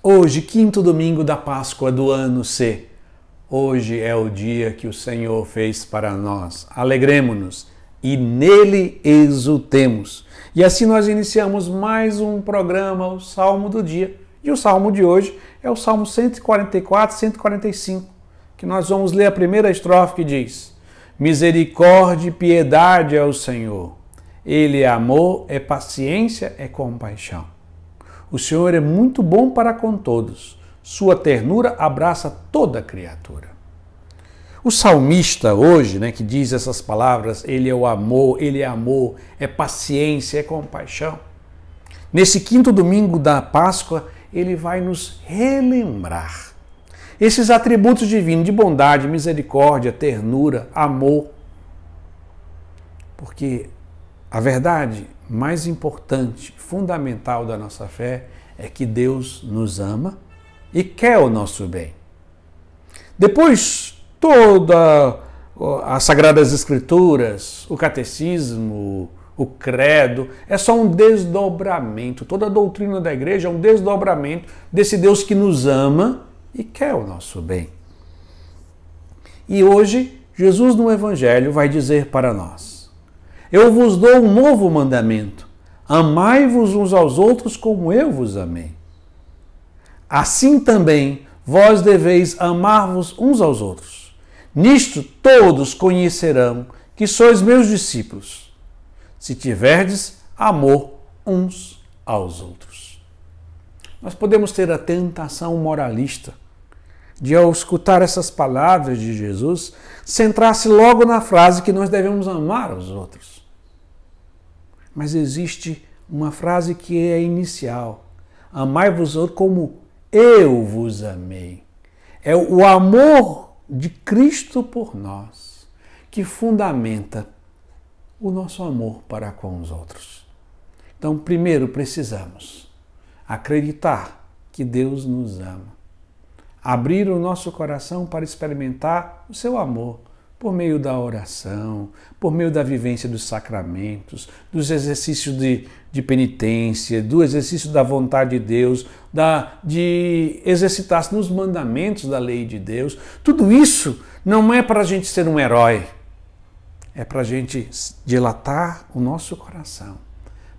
Hoje, quinto domingo da Páscoa do ano C. Hoje é o dia que o Senhor fez para nós. Alegremos-nos e nele exultemos. E assim nós iniciamos mais um programa, o Salmo do Dia. E o salmo de hoje é o Salmo 144, 145, que nós vamos ler a primeira estrofe que diz: Misericórdia e piedade é o Senhor. Ele é amor, é paciência, é compaixão. O Senhor é muito bom para com todos. Sua ternura abraça toda criatura. O salmista hoje, né, que diz essas palavras, ele é o amor, ele é amor, é paciência, é compaixão. Nesse quinto domingo da Páscoa, ele vai nos relembrar esses atributos divinos de bondade, misericórdia, ternura, amor. Porque a verdade mais importante, fundamental da nossa fé é que Deus nos ama e quer o nosso bem. Depois, toda as Sagradas Escrituras, o Catecismo, o Credo, é só um desdobramento. Toda a doutrina da igreja é um desdobramento desse Deus que nos ama e quer o nosso bem. E hoje, Jesus no Evangelho vai dizer para nós: eu vos dou um novo mandamento: amai-vos uns aos outros como eu vos amei. Assim também vós deveis amar-vos uns aos outros. Nisto todos conhecerão que sois meus discípulos, se tiverdes amor uns aos outros. Nós podemos ter a tentação moralista de, ao escutar essas palavras de Jesus, centrar-se logo na frase que nós devemos amar os outros mas existe uma frase que é inicial: Amai-vos como eu vos amei. É o amor de Cristo por nós que fundamenta o nosso amor para com os outros. Então, primeiro precisamos acreditar que Deus nos ama, abrir o nosso coração para experimentar o seu amor por meio da oração, por meio da vivência dos sacramentos, dos exercícios de, de penitência, do exercício da vontade de Deus, da, de exercitar-se nos mandamentos da lei de Deus. Tudo isso não é para a gente ser um herói, é para a gente dilatar o nosso coração,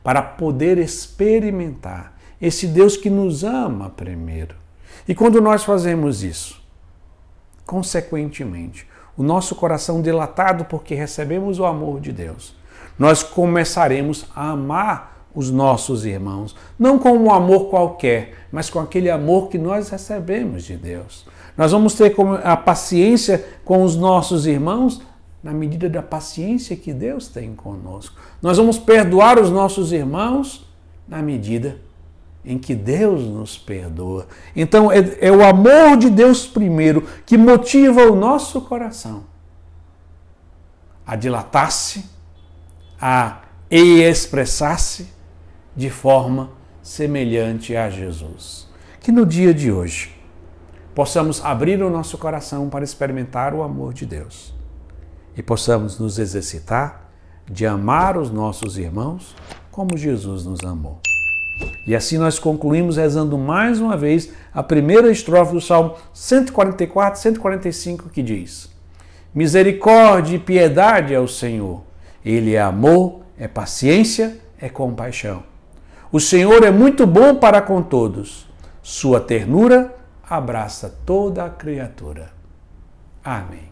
para poder experimentar esse Deus que nos ama primeiro. E quando nós fazemos isso, Consequentemente, o nosso coração dilatado porque recebemos o amor de Deus, nós começaremos a amar os nossos irmãos, não com um amor qualquer, mas com aquele amor que nós recebemos de Deus. Nós vamos ter a paciência com os nossos irmãos na medida da paciência que Deus tem conosco. Nós vamos perdoar os nossos irmãos na medida em que Deus nos perdoa. Então é, é, o amor de Deus primeiro que motiva o nosso coração a dilatar-se, a expressar-se de forma semelhante a Jesus. Que no dia de hoje possamos abrir o nosso coração para experimentar o amor de Deus e possamos nos exercitar de amar os nossos irmãos como Jesus nos amou. E assim nós concluímos rezando mais uma vez a primeira estrofe do Salmo 144, 145, que diz: Misericórdia e piedade é o Senhor. Ele é amor, é paciência, é compaixão. O Senhor é muito bom para com todos. Sua ternura abraça toda a criatura. Amém.